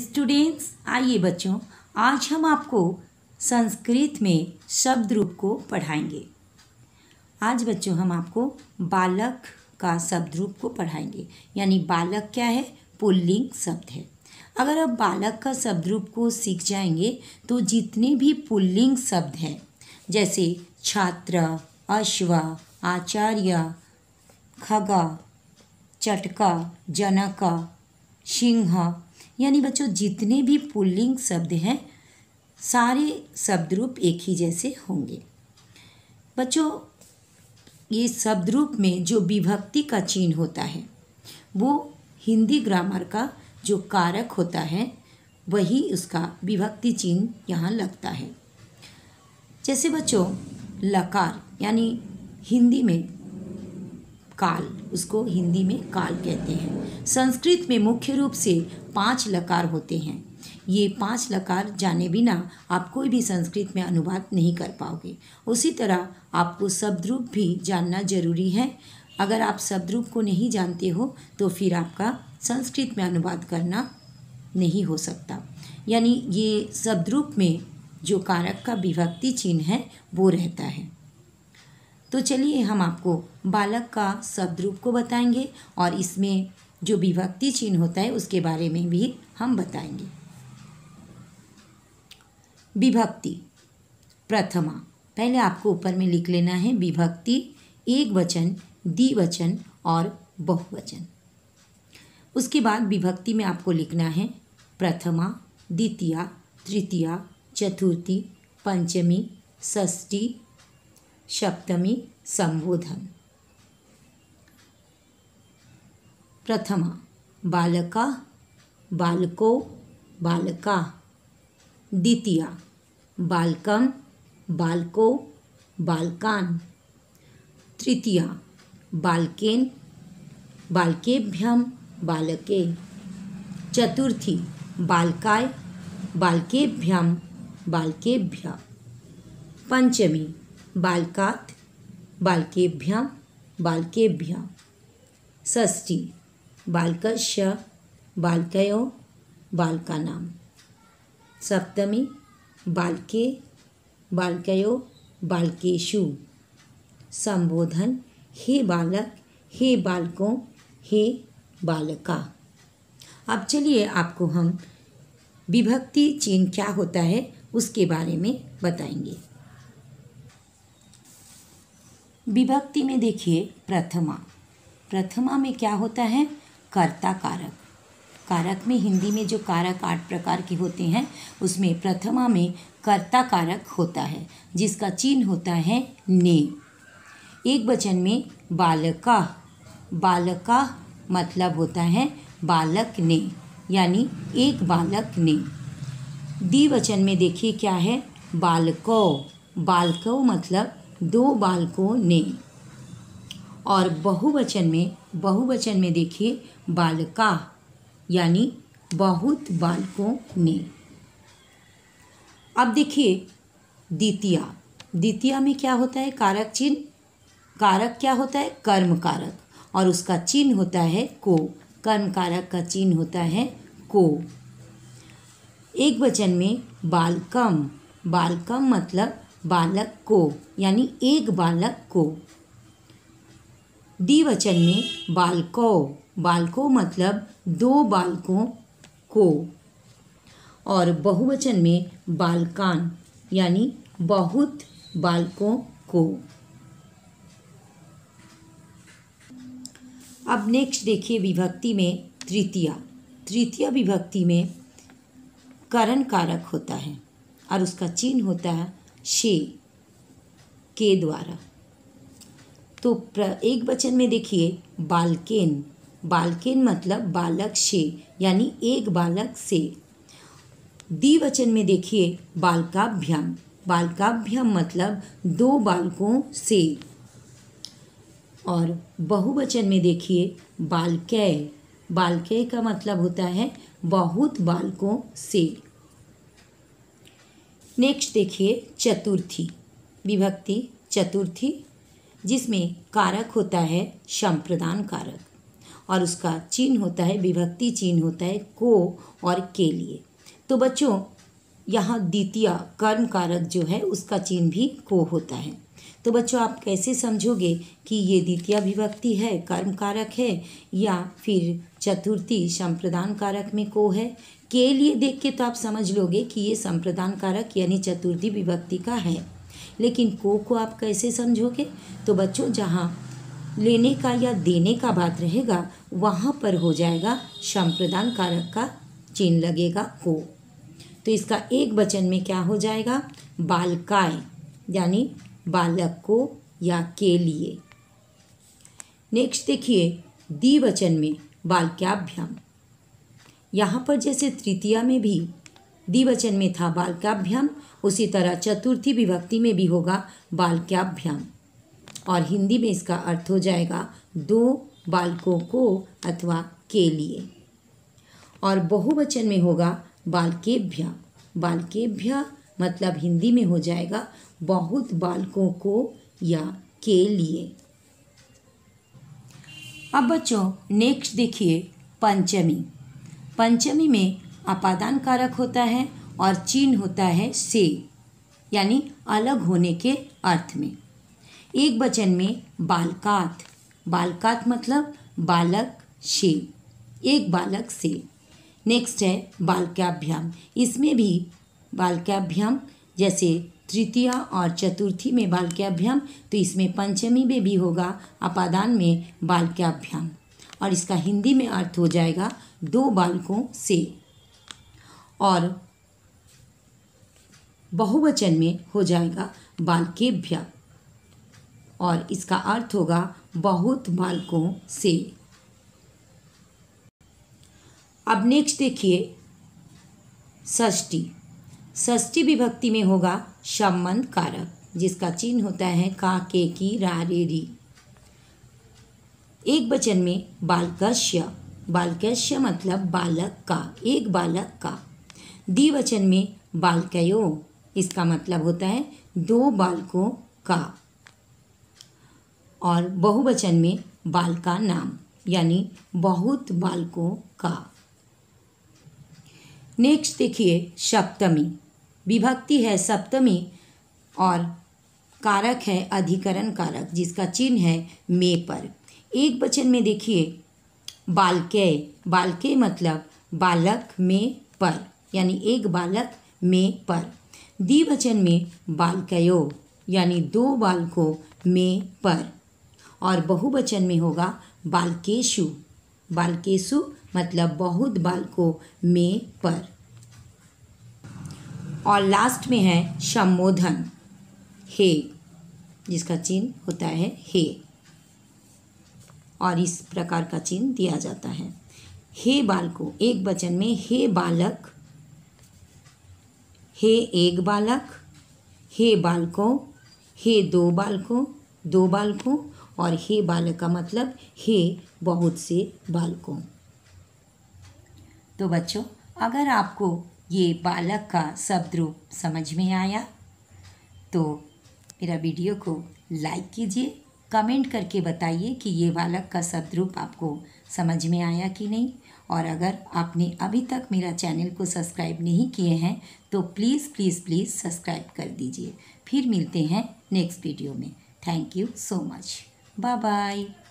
students आइए बच्चों आज हम आपको संस्कृत में शब्द रूप को पढ़ाएंगे आज बच्चों हम आपको बालक का शब्द रूप को पढ़ाएंगे यानी बालक क्या है पुल्लिंग शब्द है अगर आप बालक का शब्द रूप को सीख जाएंगे तो जितने भी पुल्लिंग शब्द हैं जैसे छात्र अश्व आचार्य खगा चटका जनका सिंह यानी बच्चों जितने भी पुल्लिंग शब्द हैं सारे शब्द रूप एक ही जैसे होंगे बच्चों ये शब्द रूप में जो विभक्ति का चिन्ह होता है वो हिंदी ग्रामर का जो कारक होता है वही उसका विभक्ति चिन्ह यहाँ लगता है जैसे बच्चों लकार यानी हिंदी में काल उसको हिंदी में काल कहते हैं संस्कृत में मुख्य रूप से पांच लकार होते हैं ये पांच लकार जाने बिना आप कोई भी संस्कृत में अनुवाद नहीं कर पाओगे उसी तरह आपको शब्द रूप भी जानना जरूरी है अगर आप शब्द रूप को नहीं जानते हो तो फिर आपका संस्कृत में अनुवाद करना नहीं हो सकता यानी ये शब्द रूप में जो कारक का विभक्ति चिन्ह है वो रहता है तो चलिए हम आपको बालक का शब्द रूप को बताएंगे और इसमें जो विभक्ति चिन्ह होता है उसके बारे में भी हम बताएंगे विभक्ति प्रथमा पहले आपको ऊपर में लिख लेना है विभक्ति एक वचन द्विवचन और बहुवचन उसके बाद विभक्ति में आपको लिखना है प्रथमा द्वितीया तृतीया चतुर्थी पंचमी षष्ठी सप्तमी संबोधन प्रथमा बालका बालको बालका द्वितीया बालकम बालको बालकान तृतीया बालकेन बालकेभ्यम बालके चतुर्थी बालकाय बालकेभ्यम बालकेभ्य पंचमी बालकात् बालकेभ्यां बालकेभ्यां षष्ठी बालकस्य बालकयो बालकानां सप्तमी बालके बालकयो बालकेशु संबोधन हे बालक हे बालकों हे बालका अब चलिए आपको हम विभक्ति चिन्ह क्या होता है उसके बारे में बताएंगे विभक्ति में देखिए प्रथमा प्रथमा में क्या होता है कर्ता कारक कारक में हिंदी में जो कारक आठ प्रकार के होते हैं उसमें प्रथमा में कर्ता कारक होता है जिसका चिन्ह होता है ने एक वचन में बालका बालका मतलब होता है बालक ने यानी एक बालक ने द्विवचन में देखिए क्या है बालको बालको मतलब दो बालकों ने और बहुवचन में बहुवचन में देखिए बालका यानी बहुत बालकों ने अब देखिए द्वितीया द्वितीया में क्या होता है कारक चिन्ह कारक क्या होता है कर्म कारक और उसका चिन्ह होता है को कर्म कारक का चिन्ह होता है को एक वचन में बालकम बालकम मतलब बालक को यानी एक बालक को द्विवचन में बालकों बालकों मतलब दो बालकों को और बहुवचन में बालकान यानी बहुत बालकों को अब नेक्स्ट देखिए विभक्ति में तृतीया तृतीय विभक्ति में करण कारक होता है और उसका चिन्ह होता है शे के द्वारा तो प्र एक वचन में देखिए बालकेन बालकेन मतलब बालक से यानी एक बालक से द्विवचन में देखिए बालकाभ्याम बालकाभ्याम मतलब दो बालकों से और बहुवचन में देखिए बालकय बालकय का मतलब होता है बहुत बालकों से नेक्स्ट देखिए चतुर्थी विभक्ति चतुर्थी जिसमें कारक होता है संप्रदान कारक और उसका चिन्ह होता है विभक्ति चिन्ह होता है को और के लिए तो बच्चों यहाँ द्वितीय कर्म कारक जो है उसका चिन्ह भी को होता है तो बच्चों आप कैसे समझोगे कि ये द्वितीय विभक्ति है कर्म कारक है या फिर चतुर्थी संप्रदान कारक में को है के लिए देख के तो आप समझ लोगे कि ये संप्रदान कारक यानी चतुर्थी विभक्ति का है लेकिन को को आप कैसे समझोगे तो बच्चों जहाँ लेने का या देने का बात रहेगा वहाँ पर हो जाएगा संप्रदान कारक का चिन्ह लगेगा को तो इसका एक वचन में क्या हो जाएगा बालकाय यानी बालक को या के लिए नेक्स्ट देखिए द्विवचन में बालकाभ्याम यहाँ पर जैसे तृतीया में भी द्विवचन में था बालकाभ्याम उसी तरह चतुर्थी विभक्ति में भी होगा बालकाभ्याम और हिंदी में इसका अर्थ हो जाएगा दो बालकों को अथवा के लिए और बहुवचन में होगा बालकेभ्या बालकेभ्य मतलब हिंदी में हो जाएगा बहुत बालकों को या के लिए अब बच्चों नेक्स्ट देखिए पंचमी पंचमी में अपादान कारक होता है और चिन्ह होता है से यानी अलग होने के अर्थ में एक वचन में बालकात बालकात मतलब बालक से एक बालक से नेक्स्ट है बालकाभ्याम इसमें भी बालकाभ्याम जैसे तृतीय और चतुर्थी में बालकाभ्याम तो इसमें पंचमी में भी होगा अपादान में बालकाभ्याम और इसका हिंदी में अर्थ हो जाएगा दो बालकों से और बहुवचन में हो जाएगा बालकेभ्या और इसका अर्थ होगा बहुत बालकों से अब नेक्स्ट देखिए षष्टी षष्ठी विभक्ति में होगा संबंध कारक जिसका चिन्ह होता है का के की रा रे री एक वचन में बालकश्य बालकश्य मतलब बालक का एक बालक का द्विवचन में बालकयो इसका मतलब होता है दो बालकों का और बहुवचन में बाल का नाम यानी बहुत बालकों का नेक्स्ट देखिए सप्तमी विभक्ति है सप्तमी और कारक है अधिकरण कारक जिसका चिन्ह है मे पर एक वचन में देखिए बालके बालके मतलब बालक में पर यानी एक बालक में पर द्विवचन में बालकयो यानी दो बालकों में पर और बहुवचन में होगा बालकेशु बालकेशु मतलब बहुत बालकों में पर और लास्ट में है संबोधन हे जिसका चिन्ह होता है हे और इस प्रकार का चिन्ह दिया जाता है हे बालको एक वचन में हे बालक हे एक बालक हे बालकों हे दो बालकों दो बालकों और हे बालक का मतलब हे बहुत से बालकों तो बच्चों अगर आपको ये बालक का शब्द रूप समझ में आया तो मेरा वीडियो को लाइक कीजिए कमेंट करके बताइए कि ये बालक का शब्द रूप आपको समझ में आया कि नहीं और अगर आपने अभी तक मेरा चैनल को सब्सक्राइब नहीं किए हैं तो प्लीज़ प्लीज़ प्लीज़ सब्सक्राइब कर दीजिए फिर मिलते हैं नेक्स्ट वीडियो में thank you so much bye bye